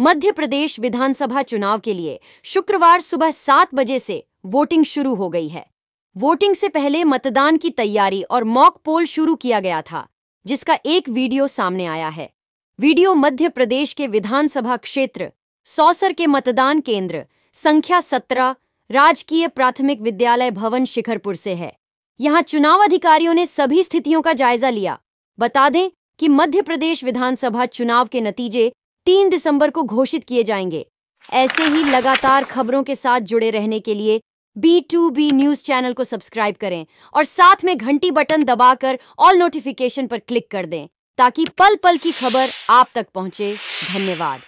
मध्य प्रदेश विधानसभा चुनाव के लिए शुक्रवार सुबह सात बजे से वोटिंग शुरू हो गई है वोटिंग से पहले मतदान की तैयारी और मॉक पोल शुरू किया गया था जिसका एक वीडियो सामने आया है वीडियो मध्य प्रदेश के विधानसभा क्षेत्र सौसर के मतदान केंद्र संख्या सत्रह राजकीय प्राथमिक विद्यालय भवन शिखरपुर से है यहाँ चुनाव अधिकारियों ने सभी स्थितियों का जायजा लिया बता दें कि मध्य प्रदेश विधानसभा चुनाव के नतीजे तीन दिसंबर को घोषित किए जाएंगे ऐसे ही लगातार खबरों के साथ जुड़े रहने के लिए B to B news channel को सब्सक्राइब करें और साथ में घंटी बटन दबाकर ऑल नोटिफिकेशन पर क्लिक कर दें ताकि पल पल की खबर आप तक पहुंचे धन्यवाद